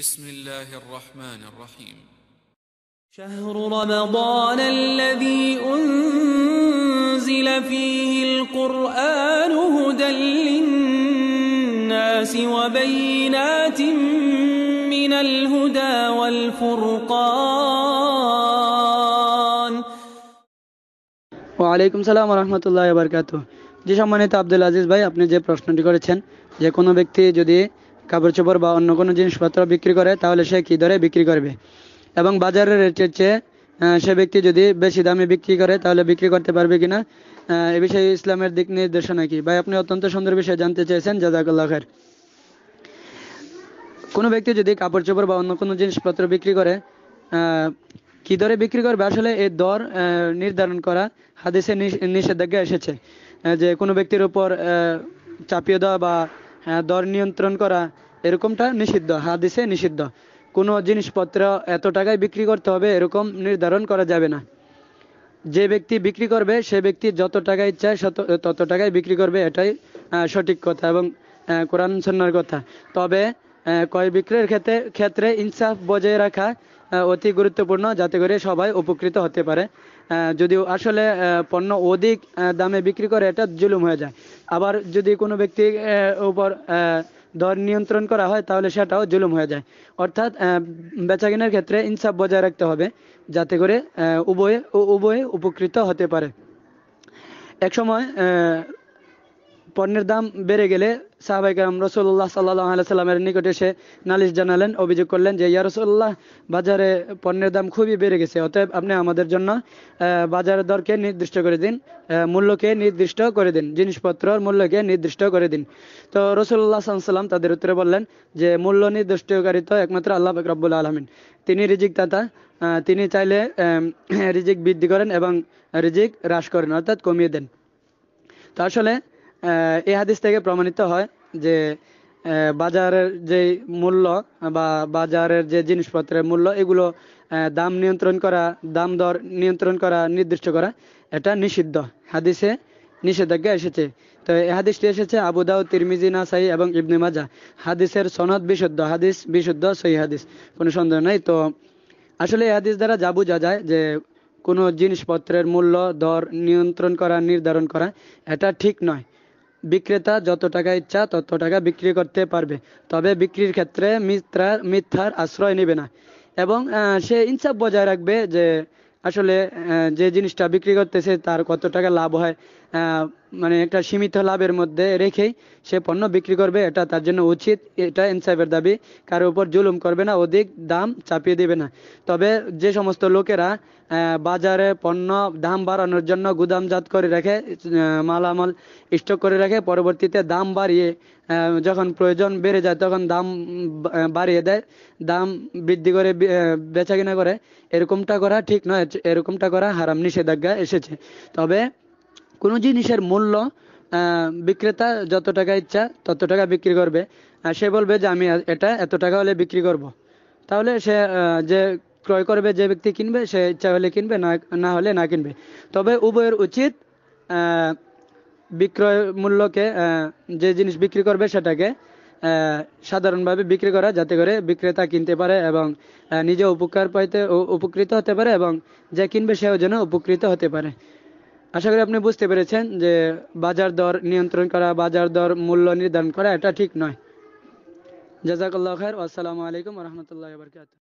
بسم الله الرحمن الرحيم شهر رمضان الذي أنزل فيه القرآن هدى للناس وبينات من الهدى والفرقان وعليكم السلام ورحمة الله وبركاته যে সম্মানিত আব্দুল আজিজ ভাই আপনি যে প্রশ্নটি করেছেন যে কোনো ব্যক্তি যদি কাপড় চোপড় বা অন্য কোনো জিনিসপত্র বিক্রি করে তাহলে সে কি দরে বিক্রি করবে এবং বাজারের রেটের চেয়ে সে ব্যক্তি যদি বেশি দামে বিক্রি করে তাহলে বিক্রি করতে পারবে কিনা এ বিষয়ে ইসলামের দিক নির্দেশনা কি ভাই আপনি অত্যন্ত সুন্দর বিষয়ে জানতে চেয়েছেন জাজাকাল্লাহ খের কোনো ব্যক্তি যদি কাপড় চোপড় বা অন্য কোনো জিনিসপত্র বিক্রি করে কি দরে বিক্রি করবে আসলে এই দর নির্ধারণ করা হাদিসে নিষেধাজ্ঞা এসেছে যে কোনো ব্যক্তির উপর চাপিয়ে দেওয়া বা হ্যাঁ, দর নিয়ন্ত্রণ করা এরকমটা নিষিদ্ধ হাদিসে নিষিদ্ধ কোনো জিনিসপত্র এত টাকায় বিক্রি করতে হবে এরকম নির্ধারণ করা যাবে না যে ব্যক্তি বিক্রি করবে সে ব্যক্তি যত টাকা ইচ্ছা তত টাকায় বিক্রি করবে এটাই সঠিক কথা এবং কোরআন সন্ন্যার কথা তবে ক্রয় বিক্রয়ের ক্ষেত্রে ক্ষেত্রে ইনসাফ বজায় রাখা অতি গুরুত্বপূর্ণ যাতে করে সবাই উপকৃত হতে পারে যদিও আসলে পণ্য অধিক দামে বিক্রি করে এটা জুলুম হয়ে যায় আবার যদি কোনো ব্যক্তির উপর দর নিয়ন্ত্রণ করা হয় তাহলে সেটাও জুলুম হয়ে যায় অর্থাৎ বেচাকেনার ক্ষেত্রে ইনসাফ বজায় রাখতে হবে যাতে করে উভয়ে উভয়ে উপকৃত হতে পারে একসময় পণ্যের দাম বেড়ে গেলে সাহাবাইকাম রসুল্লাহ সাল্লাহ সাল্লামের নিকট এসে নালিশ জানালেন অভিযোগ করলেন যে ইয়া রসুল্লাহ বাজারে পণ্যের দাম খুবই বেড়ে গেছে অতএব আপনি আমাদের জন্য বাজারের দরকে নির্দিষ্ট করে দিন মূল্যকে নির্দিষ্ট করে দিন জিনিসপত্রর মূল্যকে নির্দিষ্ট করে দিন তো রসুল্লাহ সাল্লাম তাদের উত্তরে বললেন যে মূল্য নির্দিষ্টকারী তো একমাত্র আল্লাহ রব্বুল আলমিন তিনি রিজিক দাতা তিনি চাইলে রিজিক বৃদ্ধি করেন এবং রিজিক হ্রাস করেন অর্থাৎ কমিয়ে দেন তো আসলে এই হাদিস থেকে প্রমাণিত হয় যে বাজারের যে মূল্য বা বাজারের যে জিনিসপত্রের মূল্য এগুলো দাম নিয়ন্ত্রণ করা দাম দর নিয়ন্ত্রণ করা নির্দিষ্ট করা এটা নিষিদ্ধ হাদিসে নিষেধাজ্ঞা এসেছে তো এই হাদিসটি এসেছে আবু দাউ তিরমিজি নাসাই এবং ইবনে মাজা হাদিসের সনদ বিশুদ্ধ হাদিস বিশুদ্ধ সহি হাদিস কোনো সন্দেহ নাই তো আসলে এই হাদিস দ্বারা যা বোঝা যায় যে কোনো জিনিসপত্রের মূল্য দর নিয়ন্ত্রণ করা নির্ধারণ করা এটা ঠিক নয় বিক্রেতা যত টাকা ইচ্ছা তত টাকা বিক্রি করতে পারবে তবে বিক্রির ক্ষেত্রে মিথ্যার মিথ্যার আশ্রয় নেবে না এবং সে ইনসাফ বজায় রাখবে যে আসলে যে জিনিসটা বিক্রি করতেছে তার কত টাকা লাভ হয় মানে একটা সীমিত লাভের মধ্যে রেখেই সে পণ্য বিক্রি করবে এটা তার জন্য উচিত এটা ইনসাফের দাবি কারো উপর জুলুম করবে না অধিক দাম চাপিয়ে দেবে না তবে যে সমস্ত লোকেরা বাজারে পণ্য দাম বাড়ানোর জন্য গুদামজাত করে রাখে মালামাল স্টক করে রাখে পরবর্তীতে দাম বাড়িয়ে যখন প্রয়োজন বেড়ে যায় তখন দাম বাড়িয়ে দেয় দাম বৃদ্ধি করে বেচা কিনা করে এরকমটা করা ঠিক নয় এরকমটা করা হারাম নিষেধাজ্ঞা এসেছে তবে কোনো জিনিসের মূল্য বিক্রেতা যত টাকা ইচ্ছা তত টাকা বিক্রি করবে আর সে বলবে যে আমি এটা এত টাকা হলে বিক্রি করব। তাহলে সে যে ক্রয় করবে যে ব্যক্তি কিনবে সে ইচ্ছা হলে কিনবে না হলে না কিনবে তবে উভয়ের উচিত বিক্রয় মূল্যকে যে জিনিস বিক্রি করবে সেটাকে সাধারণভাবে বিক্রি করা যাতে করে বিক্রেতা কিনতে পারে এবং নিজে উপকার পাইতে উপকৃত হতে পারে এবং যে কিনবে সেও যেন উপকৃত হতে পারে আশা করি আপনি বুঝতে পেরেছেন যে বাজার দর নিয়ন্ত্রণ করা বাজার দর মূল্য নির্ধারণ করা এটা ঠিক নয় জাজাকাল্লাহ খায়ের আসসালামু আলাইকুম রহমতুল্লাহ বরকাত